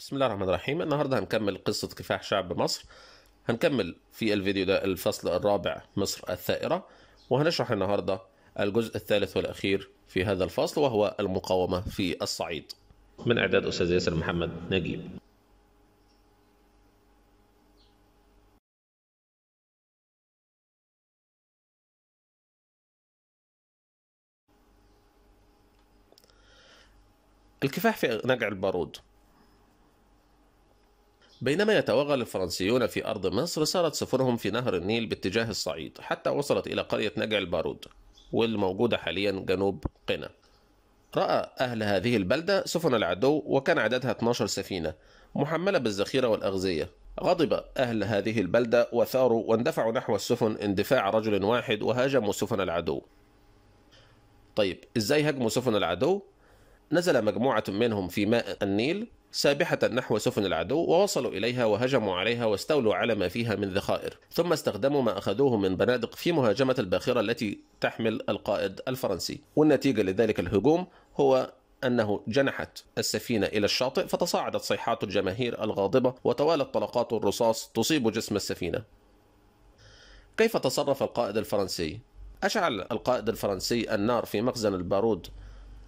بسم الله الرحمن الرحيم النهارده هنكمل قصه كفاح شعب مصر هنكمل في الفيديو ده الفصل الرابع مصر الثائره وهنشرح النهارده الجزء الثالث والاخير في هذا الفصل وهو المقاومه في الصعيد من اعداد استاذ ياسر محمد نجيب الكفاح في نجع البارود بينما يتوغل الفرنسيون في أرض مصر سارت سفنهم في نهر النيل باتجاه الصعيد حتى وصلت إلى قرية نجع البارود والموجودة حاليا جنوب قنا رأى أهل هذه البلدة سفن العدو وكان عددها 12 سفينة محملة بالذخيرة والأغذية غضب أهل هذه البلدة وثاروا واندفعوا نحو السفن اندفاع رجل واحد وهاجموا سفن العدو طيب إزاي هاجموا سفن العدو؟ نزل مجموعة منهم في ماء النيل سابحة نحو سفن العدو ووصلوا إليها وهجموا عليها واستولوا على ما فيها من ذخائر ثم استخدموا ما أخذوه من بنادق في مهاجمة الباخرة التي تحمل القائد الفرنسي والنتيجة لذلك الهجوم هو أنه جنحت السفينة إلى الشاطئ فتصاعدت صيحات الجماهير الغاضبة وتوالت طلقات الرصاص تصيب جسم السفينة كيف تصرف القائد الفرنسي؟ أشعل القائد الفرنسي النار في مخزن البارود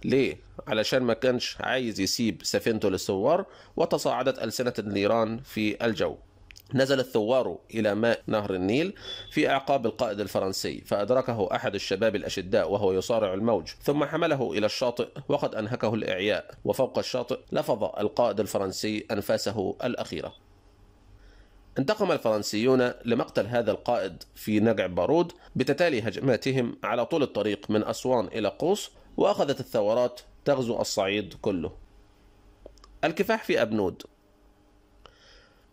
ليه؟ علشان ما كانش عايز يسيب سفينته للثوار وتصاعدت ألسنة النيران في الجو نزل الثوار إلى ماء نهر النيل في أعقاب القائد الفرنسي فأدركه أحد الشباب الأشداء وهو يصارع الموج ثم حمله إلى الشاطئ وقد أنهكه الإعياء وفوق الشاطئ لفظ القائد الفرنسي أنفاسه الأخيرة انتقم الفرنسيون لمقتل هذا القائد في نجع بارود بتتالي هجماتهم على طول الطريق من أسوان إلى قوس وأخذت الثورات تغزو الصعيد كله الكفاح في أبنود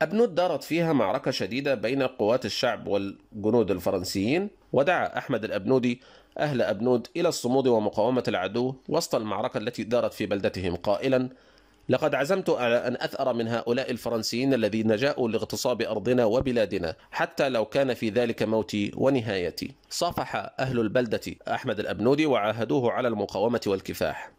أبنود دارت فيها معركة شديدة بين قوات الشعب والجنود الفرنسيين ودعا أحمد الأبنودي أهل أبنود إلى الصمود ومقاومة العدو وسط المعركة التي دارت في بلدتهم قائلا لقد عزمت على أن أثأر من هؤلاء الفرنسيين الذين جاءوا لاغتصاب أرضنا وبلادنا حتى لو كان في ذلك موتي ونهايتي صافح أهل البلدة أحمد الأبنودي وعاهدوه على المقاومة والكفاح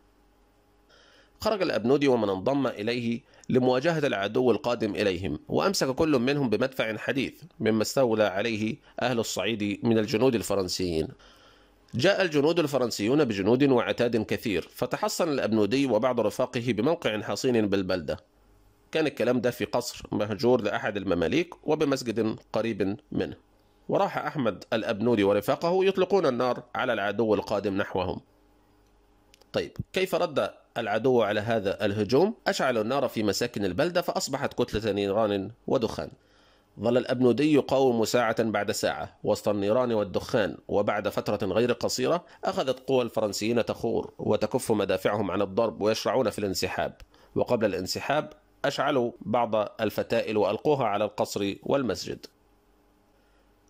خرج الأبنودي ومن انضم إليه لمواجهة العدو القادم إليهم وأمسك كل منهم بمدفع حديث مما استولى عليه أهل الصعيد من الجنود الفرنسيين جاء الجنود الفرنسيون بجنود وعتاد كثير فتحصن الأبنودي وبعض رفاقه بموقع حصين بالبلدة كان الكلام ده في قصر مهجور لأحد المماليك وبمسجد قريب منه وراح أحمد الأبنودي ورفاقه يطلقون النار على العدو القادم نحوهم طيب كيف رد العدو على هذا الهجوم؟ أشعلوا النار في مساكن البلدة فأصبحت كتلة نيران ودخان ظل الأبنودي يقاوم ساعة بعد ساعة وسط النيران والدخان وبعد فترة غير قصيرة أخذت قوى الفرنسيين تخور وتكف مدافعهم عن الضرب ويشرعون في الانسحاب وقبل الانسحاب أشعلوا بعض الفتائل وألقوها على القصر والمسجد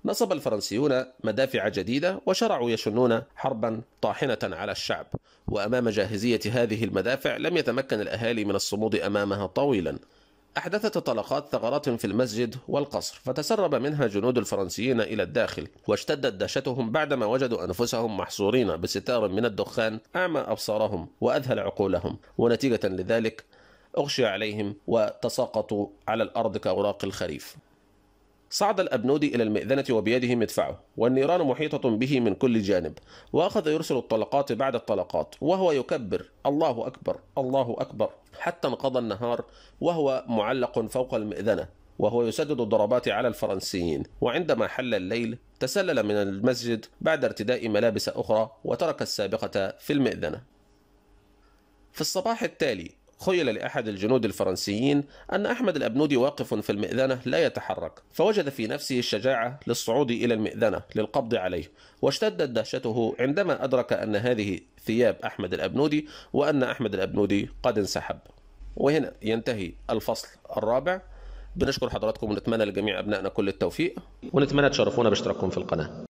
نصب الفرنسيون مدافع جديدة وشرعوا يشنون حربا طاحنة على الشعب وأمام جاهزية هذه المدافع لم يتمكن الأهالي من الصمود أمامها طويلا أحدثت الطلقات ثغرات في المسجد والقصر فتسرب منها جنود الفرنسيين إلى الداخل واشتدت دهشتهم بعدما وجدوا أنفسهم محصورين بستار من الدخان أعمى أبصارهم وأذهل عقولهم ونتيجة لذلك أغشي عليهم وتساقطوا على الأرض كأوراق الخريف صعد الأبنودي إلى المئذنة وبيده مدفعه والنيران محيطة به من كل جانب وأخذ يرسل الطلقات بعد الطلقات وهو يكبر الله أكبر الله أكبر حتى انقضى النهار وهو معلق فوق المئذنة وهو يسدد الضربات على الفرنسيين وعندما حل الليل تسلل من المسجد بعد ارتداء ملابس أخرى وترك السابقة في المئذنة في الصباح التالي خيل لأحد الجنود الفرنسيين أن أحمد الأبنودي واقف في المئذنة لا يتحرك فوجد في نفسه الشجاعة للصعود إلى المئذنة للقبض عليه واشتدت دهشته عندما أدرك أن هذه ثياب أحمد الأبنودي وأن أحمد الأبنودي قد انسحب وهنا ينتهي الفصل الرابع بنشكر حضراتكم ونتمنى لجميع أبنائنا كل التوفيق ونتمنى تشرفونا باشتراككم في القناة